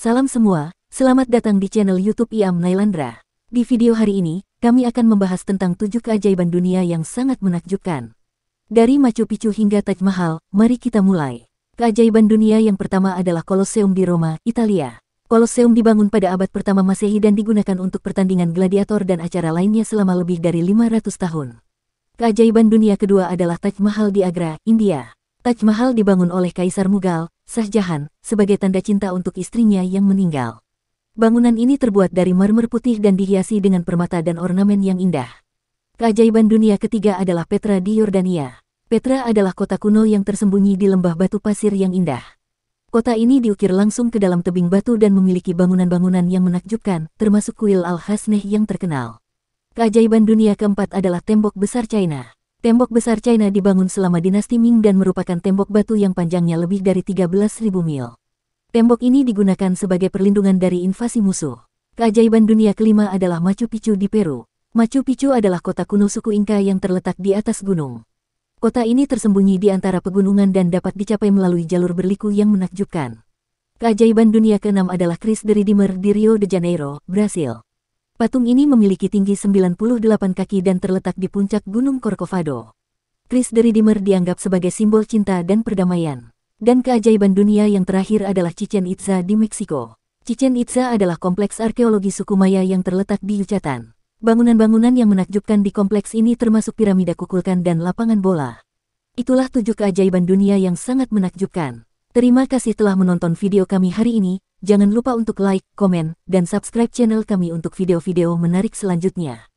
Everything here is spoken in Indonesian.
Salam semua, selamat datang di channel YouTube Iam Nailandra. Di video hari ini, kami akan membahas tentang tujuh keajaiban dunia yang sangat menakjubkan. Dari Machu Picchu hingga Taj Mahal, mari kita mulai. Keajaiban dunia yang pertama adalah Colosseum di Roma, Italia. Colosseum dibangun pada abad pertama Masehi dan digunakan untuk pertandingan gladiator dan acara lainnya selama lebih dari 500 tahun. Keajaiban dunia kedua adalah Taj Mahal di Agra, India. Taj Mahal dibangun oleh Kaisar Mughal, Sahjahan, sebagai tanda cinta untuk istrinya yang meninggal. Bangunan ini terbuat dari marmer putih dan dihiasi dengan permata dan ornamen yang indah. Keajaiban dunia ketiga adalah Petra di Yordania. Petra adalah kota kuno yang tersembunyi di lembah batu pasir yang indah. Kota ini diukir langsung ke dalam tebing batu dan memiliki bangunan-bangunan yang menakjubkan, termasuk kuil Al-Hasneh yang terkenal. Keajaiban dunia keempat adalah tembok besar China. Tembok besar China dibangun selama dinasti Ming dan merupakan tembok batu yang panjangnya lebih dari 13.000 mil. Tembok ini digunakan sebagai perlindungan dari invasi musuh. Keajaiban dunia kelima adalah Machu Picchu di Peru. Machu Picchu adalah kota kuno suku Inka yang terletak di atas gunung. Kota ini tersembunyi di antara pegunungan dan dapat dicapai melalui jalur berliku yang menakjubkan. Keajaiban dunia keenam adalah Chris the Redeemer di Rio de Janeiro, Brasil. Patung ini memiliki tinggi 98 kaki dan terletak di puncak Gunung Corcovado. Kris dari Dimmer dianggap sebagai simbol cinta dan perdamaian. Dan keajaiban dunia yang terakhir adalah Chichen Itza di Meksiko. Chichen Itza adalah kompleks arkeologi suku Maya yang terletak di Yucatan. Bangunan-bangunan yang menakjubkan di kompleks ini termasuk piramida kukulkan dan lapangan bola. Itulah tujuh keajaiban dunia yang sangat menakjubkan. Terima kasih telah menonton video kami hari ini, jangan lupa untuk like, komen, dan subscribe channel kami untuk video-video menarik selanjutnya.